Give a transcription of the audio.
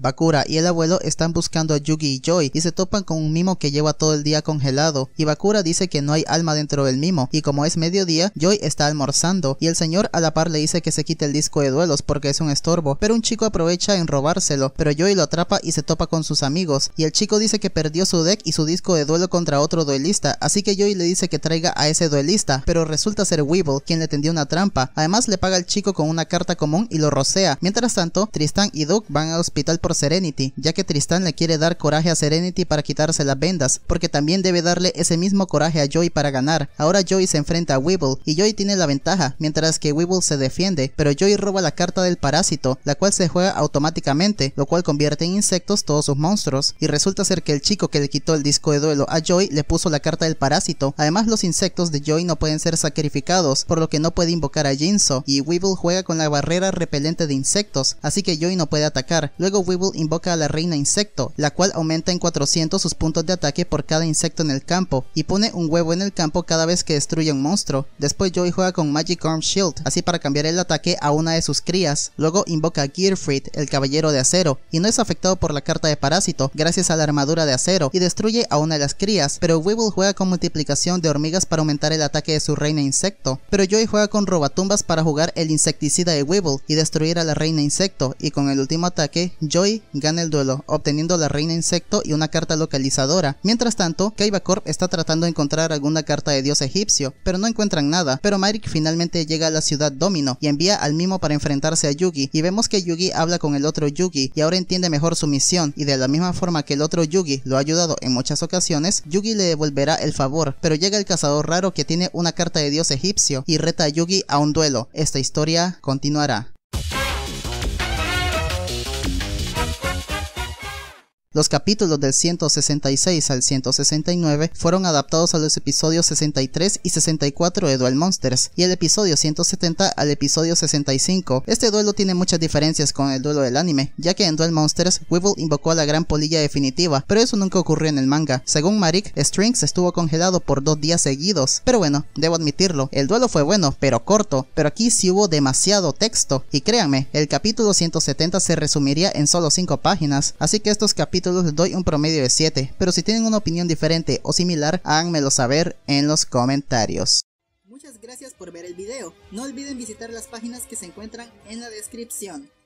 Bakura y el abuelo están buscando a Yugi y Joy y se topan con un mimo que lleva todo el día congelado y Bakura dice que no hay alma dentro del mimo y como es mediodía, Joy está almorzando y el señor a la par le dice que se quite el disco de duelos porque es un estorbo, pero un chico aprovecha en robárselo, pero Joy lo atrapa y se topa con sus amigos y el chico dice que perdió su deck y su disco de duelo contra otro duelista, así que Joy le dice que traiga a ese duelista, pero resulta ser Weevil quien le tendió una trampa, además le paga al chico con una carta común y lo rocea, mientras tanto Tristan y Duke van a hospital por Serenity, ya que Tristán le quiere dar coraje a Serenity para quitarse las vendas, porque también debe darle ese mismo coraje a Joy para ganar. Ahora Joy se enfrenta a Weevil y Joy tiene la ventaja, mientras que Weevil se defiende, pero Joy roba la carta del parásito, la cual se juega automáticamente, lo cual convierte en insectos todos sus monstruos, y resulta ser que el chico que le quitó el disco de duelo a Joy le puso la carta del parásito. Además los insectos de Joy no pueden ser sacrificados, por lo que no puede invocar a Jinso, y Weevil juega con la barrera repelente de insectos, así que Joy no puede atacar. Luego Weevil invoca a la reina insecto, la cual aumenta en 400 sus puntos de ataque por cada insecto en el campo y pone un huevo en el campo cada vez que destruye un monstruo. Después Joey juega con Magic Arm Shield, así para cambiar el ataque a una de sus crías. Luego invoca a Gearfried, el caballero de acero, y no es afectado por la carta de parásito gracias a la armadura de acero y destruye a una de las crías, pero Weevil juega con multiplicación de hormigas para aumentar el ataque de su reina insecto. Pero Joey juega con robatumbas para jugar el insecticida de Weevil y destruir a la reina insecto y con el último ataque Joy gana el duelo, obteniendo la reina insecto y una carta localizadora. Mientras tanto, Corp está tratando de encontrar alguna carta de dios egipcio, pero no encuentran nada. Pero Myrick finalmente llega a la ciudad Domino y envía al mismo para enfrentarse a Yugi. Y vemos que Yugi habla con el otro Yugi y ahora entiende mejor su misión. Y de la misma forma que el otro Yugi lo ha ayudado en muchas ocasiones, Yugi le devolverá el favor. Pero llega el cazador raro que tiene una carta de dios egipcio y reta a Yugi a un duelo. Esta historia continuará. Los capítulos del 166 al 169 fueron adaptados a los episodios 63 y 64 de Duel Monsters y el episodio 170 al episodio 65. Este duelo tiene muchas diferencias con el duelo del anime, ya que en Duel Monsters Weevil invocó a la gran polilla definitiva, pero eso nunca ocurrió en el manga. Según Marik, Strings estuvo congelado por dos días seguidos. Pero bueno, debo admitirlo, el duelo fue bueno, pero corto, pero aquí sí hubo demasiado texto. Y créanme, el capítulo 170 se resumiría en solo 5 páginas, así que estos capítulos todos les doy un promedio de 7, pero si tienen una opinión diferente o similar, háganmelo saber en los comentarios. Muchas gracias por ver el video, no olviden visitar las páginas que se encuentran en la descripción.